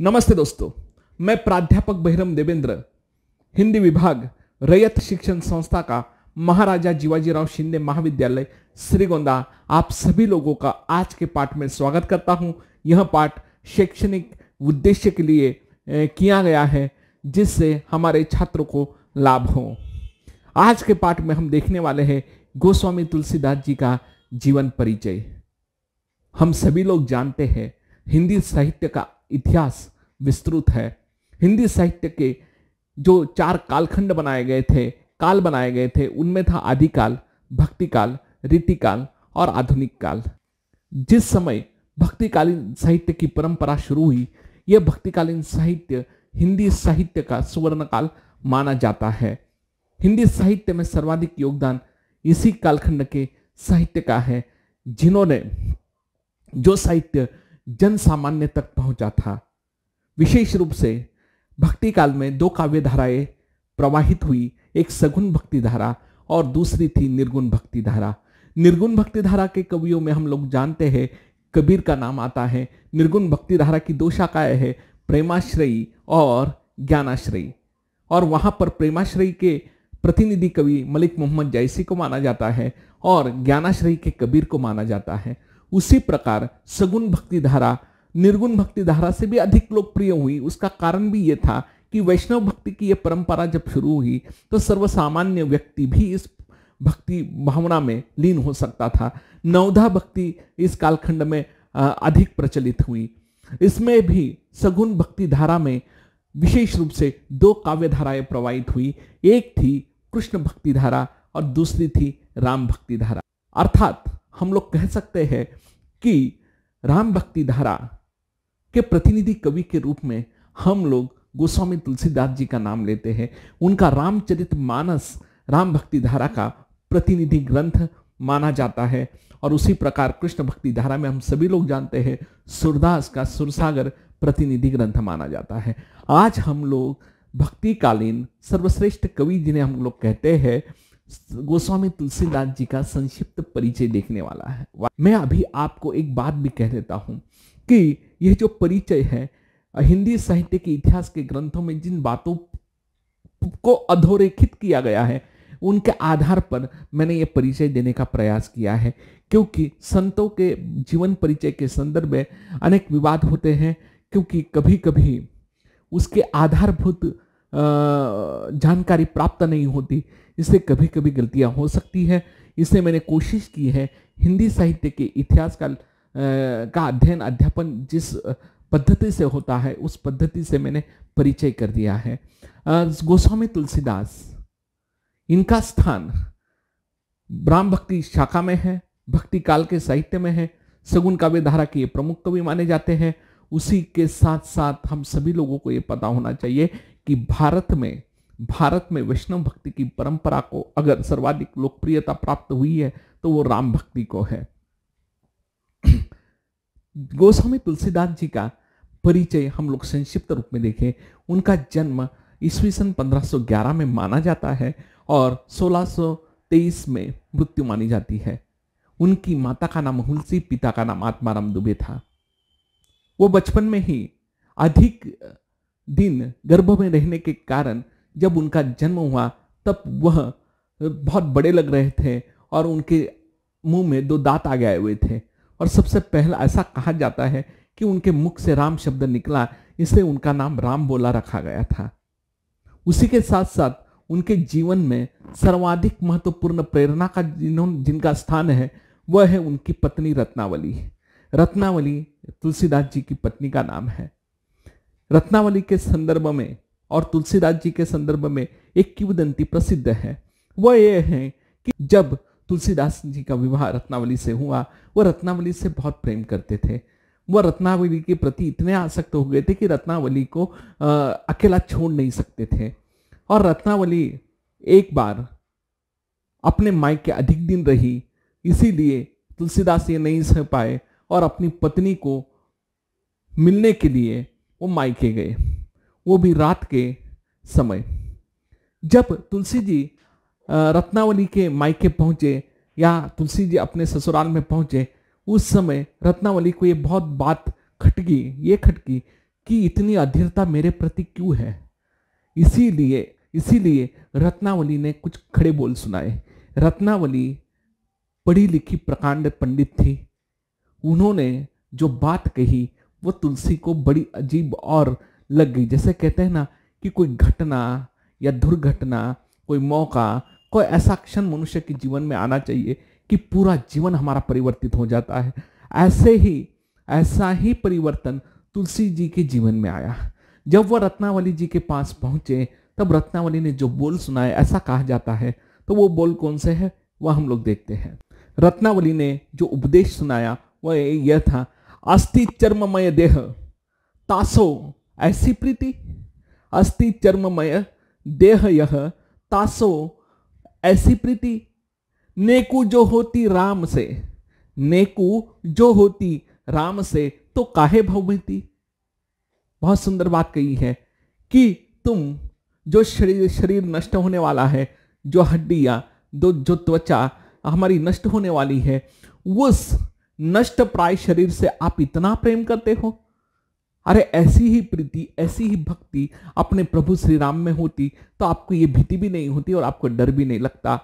नमस्ते दोस्तों मैं प्राध्यापक बहिरम देवेंद्र हिंदी विभाग रैयत शिक्षण संस्था का महाराजा जीवाजीराव शिंदे महाविद्यालय श्रीगोंदा आप सभी लोगों का आज के पाठ में स्वागत करता हूं यह पाठ शैक्षणिक उद्देश्य के लिए किया गया है जिससे हमारे छात्रों को लाभ हो आज के पाठ में हम देखने वाले हैं गोस्वामी तुलसीदास जी का जीवन परिचय हम सभी लोग जानते हैं हिंदी साहित्य का इतिहास विस्तृत है हिंदी साहित्य के जो चार कालखंड बनाए गए थे काल बनाए गए थे उनमें था आदिकाल भक्ति काल और आधुनिक काल जिस समय भक्तिकालीन साहित्य की परंपरा शुरू हुई यह भक्तिकालीन साहित्य हिंदी साहित्य का सुवर्ण काल माना जाता है हिंदी साहित्य में सर्वाधिक योगदान इसी कालखंड के साहित्य का है जिन्होंने जो साहित्य जन सामान्य तक पहुंचा था विशेष रूप से भक्ति काल में दो काव्य धाराएं प्रवाहित हुई एक सगुण भक्ति धारा और दूसरी थी निर्गुण भक्ति धारा निर्गुण भक्ति धारा के कवियों में हम लोग जानते हैं कबीर का नाम आता है निर्गुण भक्ति धारा की दो शाखाएं है प्रेमाश्रयी और ज्ञानाश्रयी और वहां पर प्रेमाश्रयी के प्रतिनिधि कवि मलिक मोहम्मद जैसी को माना जाता है और ज्ञानाश्रयी के कबीर को माना जाता है उसी प्रकार सगुण भक्ति धारा निर्गुण भक्ति धारा से भी अधिक लोकप्रिय हुई उसका कारण भी ये था कि वैष्णव भक्ति की यह परंपरा जब शुरू हुई तो सर्वसामान्य व्यक्ति भी इस भक्ति भावना में लीन हो सकता था नवधा भक्ति इस कालखंड में अधिक प्रचलित हुई इसमें भी सगुण भक्ति धारा में विशेष रूप से दो काव्य धाराएं प्रवाहित हुई एक थी कृष्ण भक्ति धारा और दूसरी थी राम भक्ति धारा अर्थात हम लोग कह सकते हैं कि राम भक्ति धारा के प्रतिनिधि कवि के रूप में हम लोग गोस्वामी तुलसीदास जी का नाम लेते हैं उनका रामचरित मानस राम भक्ति धारा का प्रतिनिधि ग्रंथ माना जाता है और उसी प्रकार कृष्ण भक्ति धारा में हम सभी लोग जानते हैं सुरदास का सुरसागर प्रतिनिधि ग्रंथ माना जाता है आज हम लोग भक्तिकालीन सर्वश्रेष्ठ कवि जिन्हें हम लोग कहते हैं गोस्वामी तुलसीदास जी का संक्षिप्त परिचय देखने वाला है मैं अभी आपको एक बात भी कह देता हूँ कि यह जो परिचय है हिंदी साहित्य के इतिहास के ग्रंथों में जिन बातों को अधोरेखित किया गया है उनके आधार पर मैंने ये परिचय देने का प्रयास किया है क्योंकि संतों के जीवन परिचय के संदर्भ में अनेक विवाद होते हैं क्योंकि कभी कभी उसके आधारभूत जानकारी प्राप्त नहीं होती इससे कभी कभी गलतियाँ हो सकती है इससे मैंने कोशिश की है हिंदी साहित्य के इतिहास का का अध्ययन अध्यापन जिस पद्धति से होता है उस पद्धति से मैंने परिचय कर दिया है गोस्वामी तुलसीदास इनका स्थान ब्राह्म भक्ति शाखा में है भक्ति काल के साहित्य में है सगुन काव्य धारा के प्रमुख कवि माने जाते हैं उसी के साथ साथ हम सभी लोगों को ये पता होना चाहिए कि भारत में भारत में वैष्णव भक्ति की परंपरा को अगर सर्वाधिक लोकप्रियता प्राप्त हुई है तो वो राम भक्ति को है गोस्वामी तुलसीदास जी का परिचय हम लोग संक्षिप्त रूप में देखें उनका जन्म ईस्वी सन 1511 में माना जाता है और 1623 में मृत्यु मानी जाती है उनकी माता का नाम हुलसी पिता का नाम आत्माराम दुबे था वो बचपन में ही अधिक दिन गर्भ में रहने के कारण जब उनका जन्म हुआ तब वह बहुत बड़े लग रहे थे और उनके मुंह में दो दांत आ गए हुए थे और सबसे पहला ऐसा कहा जाता है कि उनके मुख से राम शब्द निकला इसलिए उनका नाम राम बोला रखा गया था उसी के साथ साथ उनके जीवन में सर्वाधिक महत्वपूर्ण प्रेरणा का जिन्होंने जिनका स्थान है वह है उनकी पत्नी रत्नावली रत्नावली तुलसीदास जी की पत्नी का नाम है रत्नावली के संदर्भ में और तुलसीदास जी के संदर्भ में एक किवदंती प्रसिद्ध है वह यह है कि जब तुलसीदास जी का विवाह रत्नावली से हुआ वह रत्नावली से बहुत प्रेम करते थे वह रत्नावली के प्रति इतने आसक्त हो गए थे कि रत्नावली को आ, अकेला छोड़ नहीं सकते थे और रत्नावली एक बार अपने के अधिक दिन रही इसीलिए तुलसीदास ये नहीं सह पाए और अपनी पत्नी को मिलने के लिए वो मायके गए वो भी रात के समय जब तुलसी जी रत्नावली के मायके पहुंचे या तुलसी जी अपने ससुराल में पहुंचे उस समय रत्नावली को ये बहुत बात खटकी ये खटकी कि इतनी अधीरता मेरे प्रति क्यों है इसीलिए इसीलिए रत्नावली ने कुछ खड़े बोल सुनाए रत्नावली पढ़ी लिखी प्रकांड पंडित थी उन्होंने जो बात कही वो तुलसी को बड़ी अजीब और लग गई जैसे कहते हैं ना कि कोई घटना या दुर्घटना कोई मौका कोई ऐसा क्षण मनुष्य के जीवन में आना चाहिए कि पूरा जीवन हमारा परिवर्तित हो जाता है ऐसे ही ऐसा ही परिवर्तन तुलसी जी के जीवन में आया जब वह रत्नावली जी के पास पहुंचे तब रत्नावली ने जो बोल सुनाया ऐसा कहा जाता है तो वो बोल कौन से है वह हम लोग देखते हैं रत्नावली ने जो उपदेश सुनाया वह यह था अस्थि चर्ममय देह तासो ऐसी प्रीति अस्ति चर्ममय देह तासो ऐसी प्रीति नेकू जो होती राम से नेकू जो होती राम से तो काहे भवती बहुत सुंदर बात कही है कि तुम जो शरीर शरीर नष्ट होने वाला है जो हड्डियां जो जो त्वचा हमारी नष्ट होने वाली है उस नष्ट प्राय शरीर से आप इतना प्रेम करते हो अरे ऐसी ही प्रीति ऐसी ही भक्ति अपने प्रभु श्री राम में होती तो आपको ये भीति भी नहीं होती और आपको डर भी नहीं लगता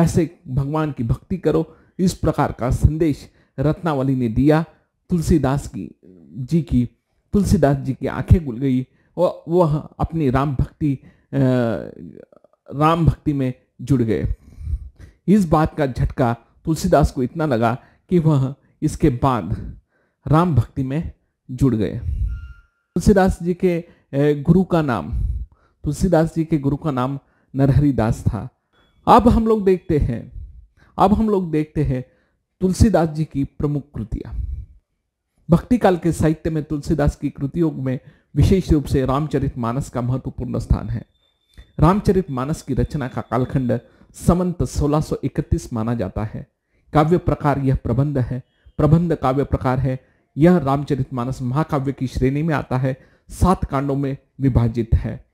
ऐसे भगवान की भक्ति करो इस प्रकार का संदेश रत्नावली ने दिया तुलसीदास की जी की तुलसीदास जी की आंखें गुल गई और वह अपनी राम भक्ति राम भक्ति में जुड़ गए इस बात का झटका तुलसीदास को इतना लगा कि वह इसके बाद राम भक्ति में जुड़ गए तुलसीदास जी के गुरु का नाम तुलसीदास जी के गुरु का नाम नरहरिदास था अब हम लोग देखते हैं अब हम लोग देखते हैं तुलसीदास जी की प्रमुख कृतियां भक्ति काल के साहित्य में तुलसीदास की कृतियों में विशेष रूप से रामचरित मानस का महत्वपूर्ण स्थान है रामचरित मानस की रचना का कालखंड समंत 1631 माना जाता है काव्य प्रकार यह प्रबंध है प्रबंध काव्य प्रकार है यह रामचरितमानस महाकाव्य की श्रेणी में आता है सात कांडों में विभाजित है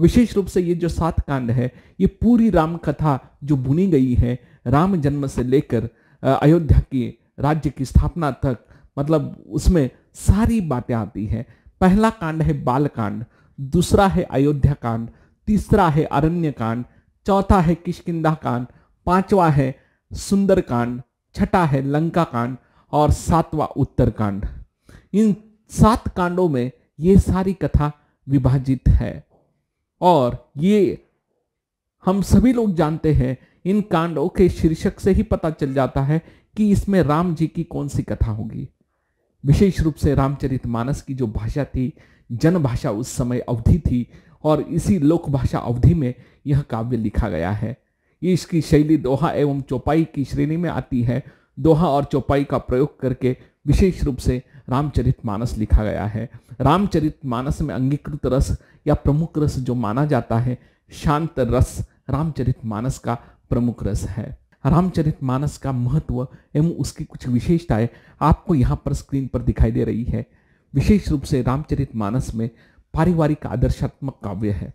विशेष रूप से ये जो सात कांड है ये पूरी राम कथा जो बुनी गई है राम जन्म से लेकर अयोध्या की राज्य की स्थापना तक मतलब उसमें सारी बातें आती है पहला कांड है बाल कांड दूसरा है अयोध्या कांड तीसरा है अरण्य कांड चौथा है किशकिंदा कांड पांचवा है सुंदर कांड छठा है लंका कांड और सातवां उत्तरकांड इन सात कांडों में ये सारी कथा विभाजित है और ये हम सभी लोग जानते हैं इन कांडों के शीर्षक से ही पता चल जाता है कि इसमें राम जी की कौन सी कथा होगी विशेष रूप से रामचरित मानस की जो भाषा थी जनभाषा उस समय अवधि थी और इसी लोक भाषा अवधि में यह काव्य लिखा गया है इसकी शैली दोहा एवं चौपाई की श्रेणी में आती है दोहा और चौपाई का प्रयोग करके विशेष रूप से रामचरित मानस लिखा गया है रामचरित मानस में अंगीकृत रस या प्रमुख रस जो माना जाता है शांत रस रामचरित मानस का प्रमुख रस है रामचरित मानस का महत्व एवं उसकी कुछ विशेषताएं आपको यहाँ पर स्क्रीन पर दिखाई दे रही है विशेष रूप से रामचरित मानस में पारिवारिक आदर्शात्मक काव्य है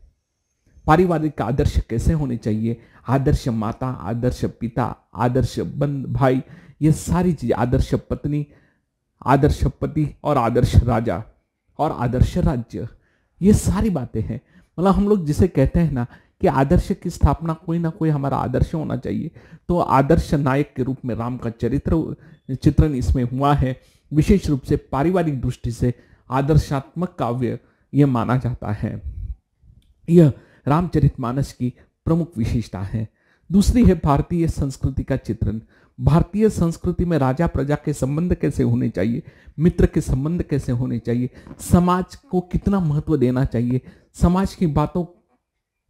पारिवारिक आदर्श कैसे होने चाहिए आदर्श माता आदर्श पिता आदर्श बंद भाई ये सारी चीज़ आदर्श पत्नी आदर्श पति और आदर्श राजा और आदर्श राज्य ये सारी बातें हैं मतलब हम लोग जिसे कहते हैं ना कि आदर्श की स्थापना कोई ना कोई हमारा आदर्श होना चाहिए तो आदर्श नायक के रूप में राम का चरित्र चित्रण इसमें हुआ है विशेष रूप से पारिवारिक दृष्टि से आदर्शात्मक काव्य यह माना जाता है यह रामचरित मानस की प्रमुख विशेषता है दूसरी है भारतीय संस्कृति का चित्रण भारतीय संस्कृति में राजा प्रजा के संबंध कैसे होने चाहिए मित्र के संबंध कैसे होने चाहिए समाज को कितना महत्व देना चाहिए समाज की बातों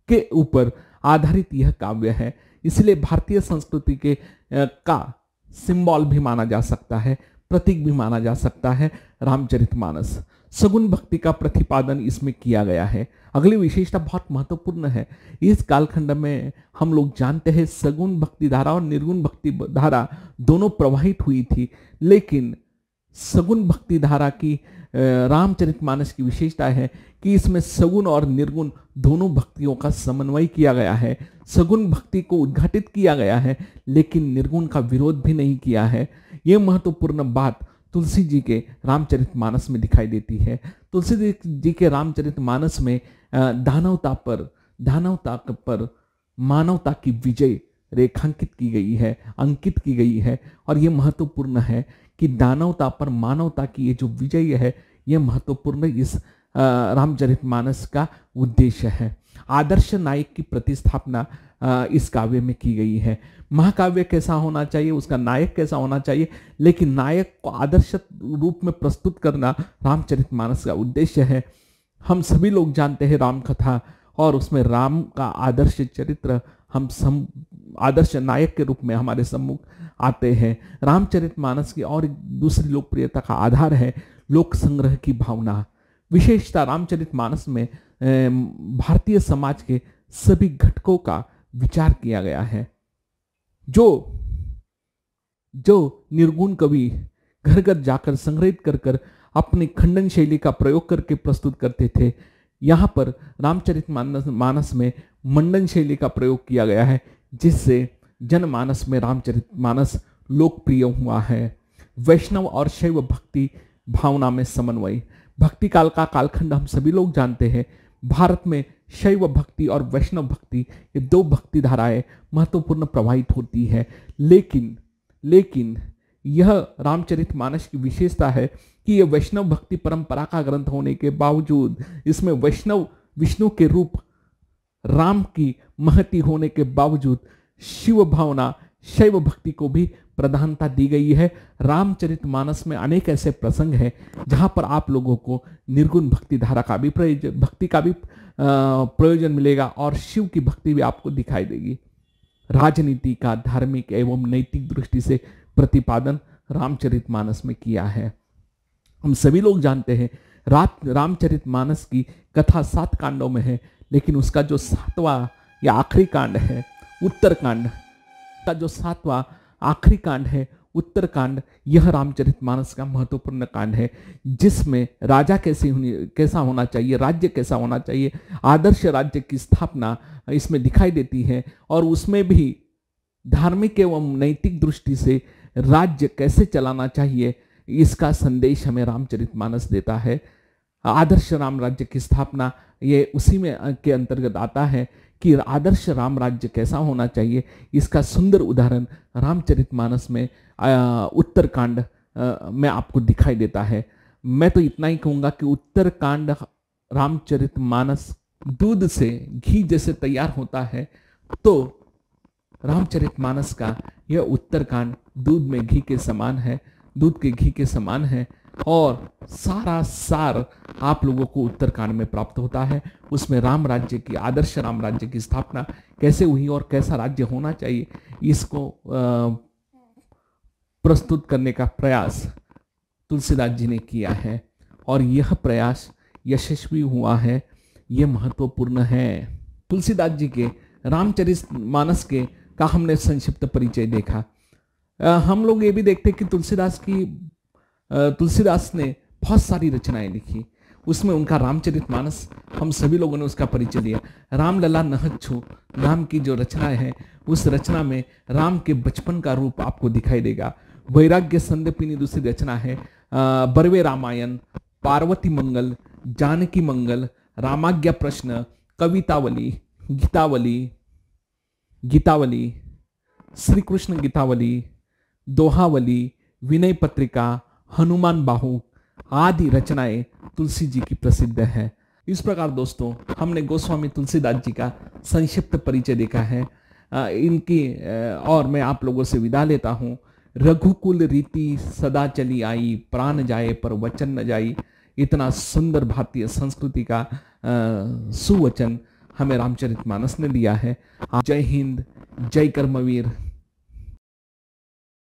के ऊपर आधारित यह काव्य है इसलिए भारतीय संस्कृति के का सिंबल भी माना जा सकता है प्रतीक भी माना जा सकता है रामचरितमानस सगुन भक्ति का प्रतिपादन इसमें किया गया है अगली विशेषता बहुत महत्वपूर्ण है इस कालखंड में हम लोग जानते हैं सगुन भक्ति धारा और निर्गुण भक्ति धारा दोनों प्रवाहित हुई थी लेकिन सगुन भक्ति धारा की रामचरितमानस की विशेषता है कि इसमें सगुन और निर्गुण दोनों भक्तियों का समन्वय किया गया है सगुन भक्ति को उद्घाटित किया गया है लेकिन निर्गुण का विरोध भी नहीं किया है ये महत्वपूर्ण बात तुलसी जी के रामचरित मानस में दिखाई देती है तुलसी जी के रामचरित मानस में दानवता पर दानवता पर मानवता की विजय रेखांकित की गई है अंकित की गई है और ये महत्वपूर्ण है कि दानवता पर मानवता की ये जो विजय है ये महत्वपूर्ण इस रामचरित मानस का उद्देश्य है आदर्श नायक की प्रतिस्थापना इस काव्य में की गई है महाकाव्य कैसा होना चाहिए उसका नायक कैसा होना चाहिए लेकिन नायक को आदर्श रूप में प्रस्तुत करना रामचरितमानस का उद्देश्य है हम सभी लोग जानते हैं राम कथा और उसमें राम का आदर्श चरित्र हम सम आदर्श नायक के रूप में हमारे सम्मुख आते हैं रामचरितमानस की और दूसरी लोकप्रियता का आधार है लोक संग्रह की भावना विशेषता रामचरितमानस में भारतीय समाज के सभी घटकों का विचार किया गया है जो जो निर्गुण कवि घर घर जाकर संग्रहित कर कर अपनी खंडन शैली का प्रयोग करके प्रस्तुत करते थे यहाँ पर रामचरित मानस मानस में मंडन शैली का प्रयोग किया गया है जिससे जनमानस में रामचरित मानस लोकप्रिय हुआ है वैष्णव और शैव भक्ति भावना में समन्वय भक्ति काल का कालखंड हम सभी लोग जानते हैं भारत में शैव भक्ति और वैष्णव भक्ति ये दो भक्ति धाराएं महत्वपूर्ण प्रभावित होती है लेकिन लेकिन यह रामचरित मानस की विशेषता है कि यह वैष्णव भक्ति परंपरा का ग्रंथ होने के बावजूद इसमें वैष्णव विष्णु के रूप राम की महती होने के बावजूद शिव भावना शैव भक्ति को भी प्रधानता दी गई है रामचरित मानस में अनेक ऐसे प्रसंग हैं जहाँ पर आप लोगों को निर्गुण भक्ति धारा का भी प्रयोजन भक्ति का भी प्रयोजन मिलेगा और शिव की भक्ति भी आपको दिखाई देगी राजनीति का धार्मिक एवं नैतिक दृष्टि से प्रतिपादन रामचरित मानस में किया है हम सभी लोग जानते हैं रात रामचरित मानस की कथा सात कांडों में है लेकिन उसका जो सातवां या आखिरी कांड है उत्तरकांड का जो सातवां आखिरी कांड है उत्तरकांड यह रामचरितमानस का महत्वपूर्ण कांड है जिसमें राजा कैसे होनी कैसा होना चाहिए राज्य कैसा होना चाहिए आदर्श राज्य की स्थापना इसमें दिखाई देती है और उसमें भी धार्मिक एवं नैतिक दृष्टि से राज्य कैसे चलाना चाहिए इसका संदेश हमें रामचरितमानस देता है आदर्श राम राज्य की स्थापना ये उसी में के अंतर्गत आता है कि आदर्श राम राज्य कैसा होना चाहिए इसका सुंदर उदाहरण रामचरितमानस में उत्तरकांड में आपको दिखाई देता है मैं तो इतना ही कहूँगा कि उत्तरकांड रामचरितमानस दूध से घी जैसे तैयार होता है तो रामचरितमानस का यह उत्तरकांड दूध में घी के समान है दूध के घी के समान है और सारा सार आप लोगों को उत्तरकांड में प्राप्त होता है उसमें राम राज्य की आदर्श राम राज्य की स्थापना कैसे हुई और कैसा राज्य होना चाहिए इसको प्रस्तुत करने का प्रयास तुलसीदास जी ने किया है और यह प्रयास यशस्वी हुआ है यह महत्वपूर्ण है तुलसीदास जी के रामचरित मानस के का हमने संक्षिप्त परिचय देखा हम लोग ये भी देखते कि तुलसीदास की तुलसीदास ने बहुत सारी रचनाएं लिखी उसमें उनका रामचरित मानस हम सभी लोगों ने उसका परिचय दिया रामलला नहच्छू नाम की जो रचना है उस रचना में राम के बचपन का रूप आपको दिखाई देगा वैराग्य संदपिनी दूसरी रचना है बरवे रामायण पार्वती मंगल जानकी मंगल रामाज्ञा प्रश्न कवितावली गीतावली गीतावली श्री कृष्ण गीतावली दोहावली विनय पत्रिका हनुमान बाहु आदि रचनाएं तुलसी जी की प्रसिद्ध है इस प्रकार दोस्तों हमने गोस्वामी तुलसीदास जी का संक्षिप्त परिचय देखा है इनकी और मैं आप लोगों से विदा लेता हूँ रघुकुल रीति सदा चली आई प्राण जाए पर वचन न जाई इतना सुंदर भारतीय संस्कृति का सुवचन हमें रामचरित मानस ने दिया है जय हिंद जय कर्मवीर